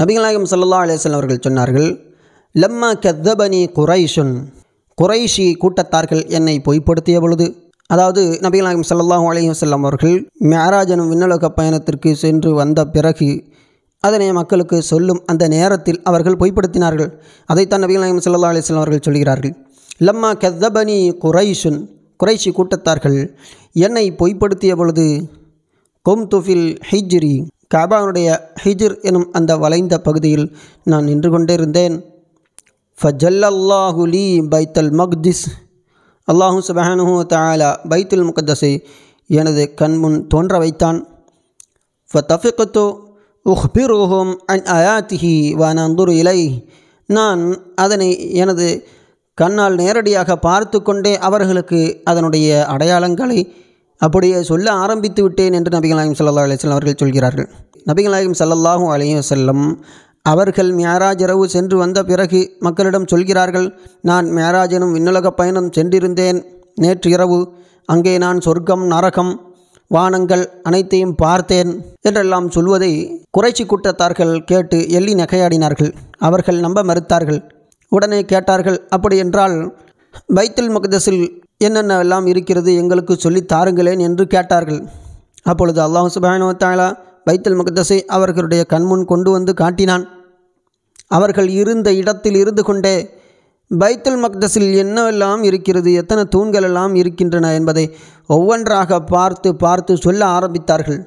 நபிகளாயம் சல்லா அலேசன் அவர்கள் சொன்னார்கள் லம்மா கெதபனி குரைஷுன் குறைஷி கூட்டத்தார்கள் என்னை பொய்ப்படுத்திய பொழுது அதாவது நபிகளாயம் சல்லாஹூ அலி செல்லம் அவர்கள் மேராஜனும் விண்ணலக பயணத்திற்கு சென்று வந்த பிறகு அதனை மக்களுக்கு சொல்லும் அந்த நேரத்தில் அவர்கள் பொய்ப்படுத்தினார்கள் அதைத்தான் நாயகம் சல்லா செல்லம் அவர்கள் சொல்கிறார்கள் லம்மா கெதபனி குரைஷுன் குறைஷி கூட்டத்தார்கள் என்னை பொய்ப்படுத்திய பொழுது கொம் துஃபில் ஹிஜ்ரி காபானுடைய ஹிஜிர் எனும் அந்த வளைந்த பகுதியில் நான் நின்று கொண்டிருந்தேன் ஃபஜல்லல்லாஹுலி பைத்தல் மக்திஸ் அல்லாஹு சுபஹானு தாலா பைத்துல் முகத்தசை எனது கண்முன் தோன்ற வைத்தான் ஃபதஃபிகத்து உஹ்பிரோஹோம் அன் அயாத்திஹி வனந்துரு இலை நான் அதனை எனது கண்ணால் நேரடியாக பார்த்து கொண்டே அவர்களுக்கு அதனுடைய அடையாளங்களை அப்படியே சொல்ல ஆரம்பித்து விட்டேன் என்று நபிகள் நாயம் சல்லா அலிஸ்லாம் அவர்கள் சொல்கிறார்கள் நபிகளாயும் சல்லல்லாஹூ அலையும் செல்லும் அவர்கள் மியாராஜ் இரவு சென்று வந்த பிறகு மக்களிடம் சொல்கிறார்கள் நான் மியாராஜனும் விண்ணுலக பயணம் சென்றிருந்தேன் நேற்று இரவு அங்கே நான் சொர்க்கம் நரகம் வானங்கள் அனைத்தையும் பார்த்தேன் என்றெல்லாம் சொல்வதை குறைச்சி கூட்டத்தார்கள் கேட்டு எள்ளி நகையாடினார்கள் அவர்கள் நம்ப மறுத்தார்கள் உடனே கேட்டார்கள் அப்படி என்றால் பைத்துல் முகதஸில் என்னென்ன எல்லாம் இருக்கிறது எங்களுக்கு சொல்லி தாருங்களேன் என்று கேட்டார்கள் அப்பொழுது அல்லாஹ் சுபானுவத்தாலா பைத்தல் முகத்தசை அவர்களுடைய கண்முன் கொண்டு வந்து காட்டினான் அவர்கள் இருந்த இடத்தில் இருந்து கொண்டே பைத்துல் மக்தஸில் என்னவெல்லாம் இருக்கிறது எத்தனை தூண்கள் எல்லாம் இருக்கின்றன என்பதை ஒவ்வொன்றாக பார்த்து பார்த்து சொல்ல ஆரம்பித்தார்கள்